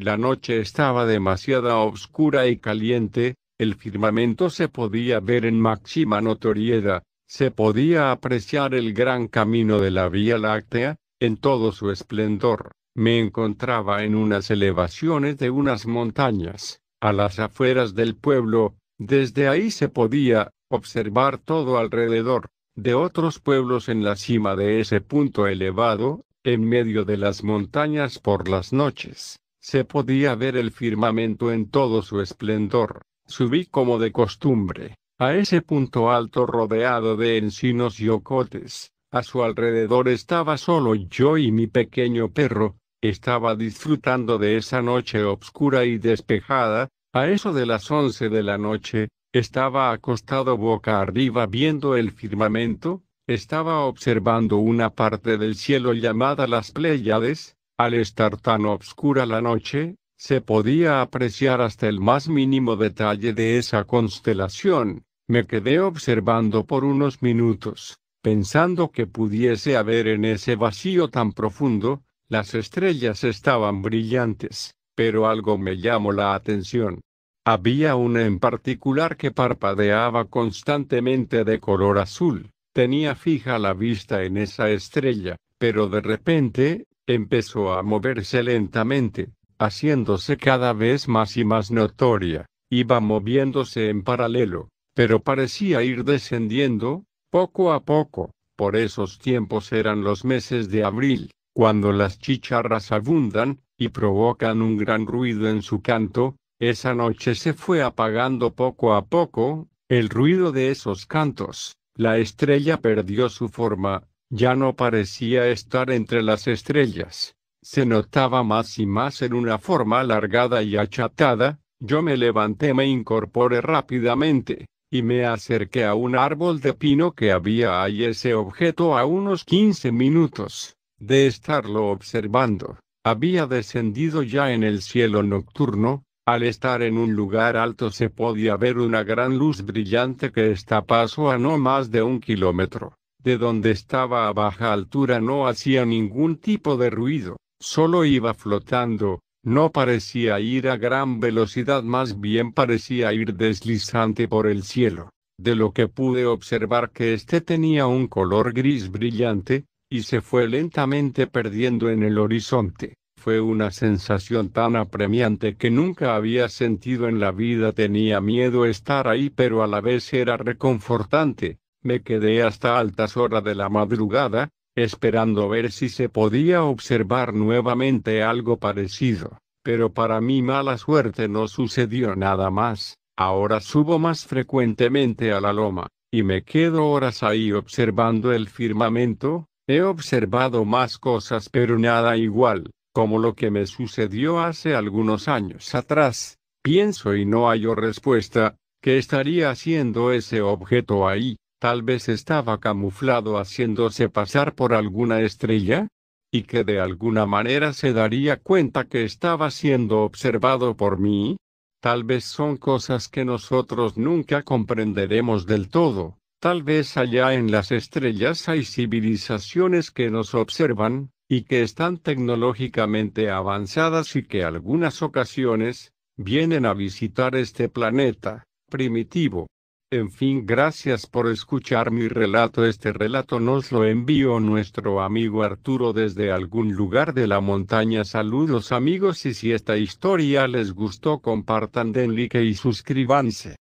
La noche estaba demasiado oscura y caliente, el firmamento se podía ver en máxima notoriedad, se podía apreciar el gran camino de la Vía Láctea, en todo su esplendor. Me encontraba en unas elevaciones de unas montañas, a las afueras del pueblo, desde ahí se podía observar todo alrededor, de otros pueblos en la cima de ese punto elevado, en medio de las montañas por las noches. Se podía ver el firmamento en todo su esplendor. Subí como de costumbre, a ese punto alto rodeado de encinos y ocotes. A su alrededor estaba solo yo y mi pequeño perro, estaba disfrutando de esa noche obscura y despejada, a eso de las once de la noche, estaba acostado boca arriba viendo el firmamento, estaba observando una parte del cielo llamada las Pléyades, al estar tan obscura la noche, se podía apreciar hasta el más mínimo detalle de esa constelación. Me quedé observando por unos minutos, pensando que pudiese haber en ese vacío tan profundo, las estrellas estaban brillantes, pero algo me llamó la atención. Había una en particular que parpadeaba constantemente de color azul. Tenía fija la vista en esa estrella, pero de repente, empezó a moverse lentamente, haciéndose cada vez más y más notoria, iba moviéndose en paralelo, pero parecía ir descendiendo, poco a poco, por esos tiempos eran los meses de abril, cuando las chicharras abundan, y provocan un gran ruido en su canto, esa noche se fue apagando poco a poco, el ruido de esos cantos, la estrella perdió su forma, ya no parecía estar entre las estrellas. Se notaba más y más en una forma alargada y achatada. Yo me levanté, me incorporé rápidamente, y me acerqué a un árbol de pino que había ahí ese objeto a unos 15 minutos de estarlo observando. Había descendido ya en el cielo nocturno, al estar en un lugar alto se podía ver una gran luz brillante que está paso a no más de un kilómetro de donde estaba a baja altura no hacía ningún tipo de ruido, solo iba flotando, no parecía ir a gran velocidad, más bien parecía ir deslizante por el cielo. De lo que pude observar que éste tenía un color gris brillante, y se fue lentamente perdiendo en el horizonte. Fue una sensación tan apremiante que nunca había sentido en la vida. Tenía miedo estar ahí, pero a la vez era reconfortante. Me quedé hasta altas horas de la madrugada, esperando ver si se podía observar nuevamente algo parecido, pero para mi mala suerte no sucedió nada más. Ahora subo más frecuentemente a la loma, y me quedo horas ahí observando el firmamento, he observado más cosas pero nada igual, como lo que me sucedió hace algunos años atrás, pienso y no hallo respuesta, ¿qué estaría haciendo ese objeto ahí? Tal vez estaba camuflado haciéndose pasar por alguna estrella, y que de alguna manera se daría cuenta que estaba siendo observado por mí. Tal vez son cosas que nosotros nunca comprenderemos del todo. Tal vez allá en las estrellas hay civilizaciones que nos observan, y que están tecnológicamente avanzadas y que algunas ocasiones, vienen a visitar este planeta, primitivo. En fin, gracias por escuchar mi relato. Este relato nos lo envió nuestro amigo Arturo desde algún lugar de la montaña. Saludos amigos y si esta historia les gustó compartan, den like y suscríbanse.